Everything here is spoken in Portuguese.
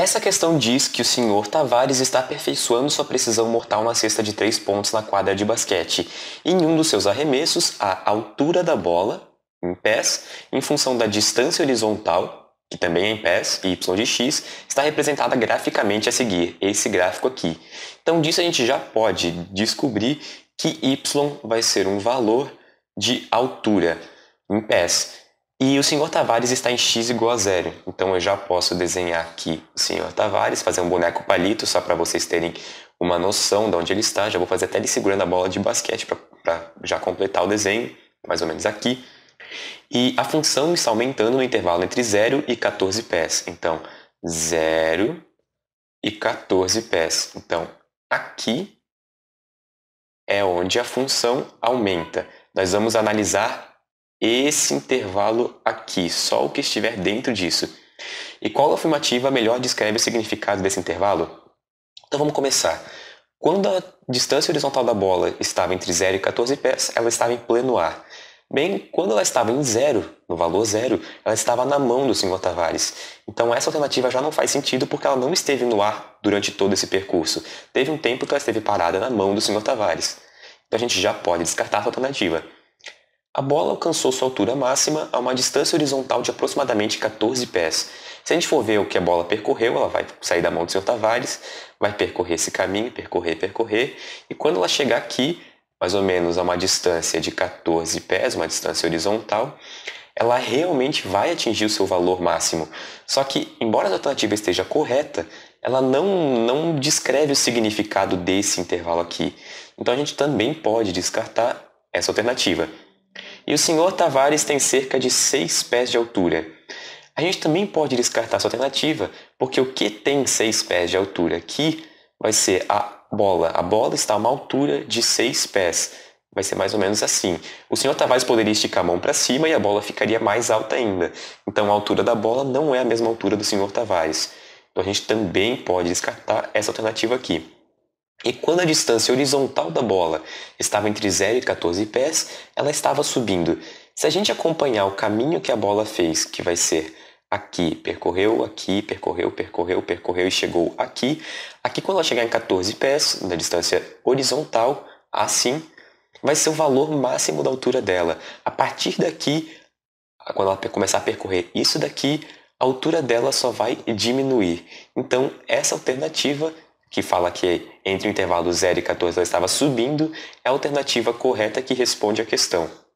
Essa questão diz que o senhor Tavares está aperfeiçoando sua precisão mortal na cesta de três pontos na quadra de basquete, em um dos seus arremessos, a altura da bola, em pés, em função da distância horizontal, que também é em pés, y de x, está representada graficamente a seguir, esse gráfico aqui. Então disso a gente já pode descobrir que y vai ser um valor de altura em pés. E o senhor Tavares está em x igual a zero. Então eu já posso desenhar aqui o senhor Tavares, fazer um boneco palito só para vocês terem uma noção de onde ele está. Já vou fazer até ele segurando a bola de basquete para já completar o desenho, mais ou menos aqui. E a função está aumentando no intervalo entre 0 e 14 pés. Então, 0 e 14 pés. Então, aqui é onde a função aumenta. Nós vamos analisar esse intervalo aqui, só o que estiver dentro disso. E qual afirmativa melhor descreve o significado desse intervalo? Então vamos começar. Quando a distância horizontal da bola estava entre 0 e 14 pés, ela estava em pleno ar. Bem, quando ela estava em zero, no valor zero, ela estava na mão do Sr. Tavares. Então essa alternativa já não faz sentido porque ela não esteve no ar durante todo esse percurso. Teve um tempo que ela esteve parada na mão do Sr. Tavares. Então a gente já pode descartar essa alternativa. A bola alcançou sua altura máxima a uma distância horizontal de aproximadamente 14 pés. Se a gente for ver o que a bola percorreu, ela vai sair da mão do seu Tavares, vai percorrer esse caminho, percorrer, percorrer, e quando ela chegar aqui, mais ou menos a uma distância de 14 pés, uma distância horizontal, ela realmente vai atingir o seu valor máximo. Só que, embora a alternativa esteja correta, ela não, não descreve o significado desse intervalo aqui. Então a gente também pode descartar essa alternativa e o Sr. Tavares tem cerca de 6 pés de altura. A gente também pode descartar essa alternativa, porque o que tem 6 pés de altura aqui vai ser a bola. A bola está a uma altura de 6 pés. Vai ser mais ou menos assim. O senhor Tavares poderia esticar a mão para cima e a bola ficaria mais alta ainda. Então a altura da bola não é a mesma altura do senhor Tavares. Então a gente também pode descartar essa alternativa aqui. E quando a distância horizontal da bola estava entre 0 e 14 pés, ela estava subindo. Se a gente acompanhar o caminho que a bola fez, que vai ser aqui, percorreu, aqui, percorreu, percorreu, percorreu e chegou aqui, aqui quando ela chegar em 14 pés, na distância horizontal, assim, vai ser o valor máximo da altura dela. A partir daqui, quando ela começar a percorrer isso daqui, a altura dela só vai diminuir. Então, essa alternativa que fala que entre o intervalo 0 e 14 ela estava subindo, é a alternativa correta que responde à questão.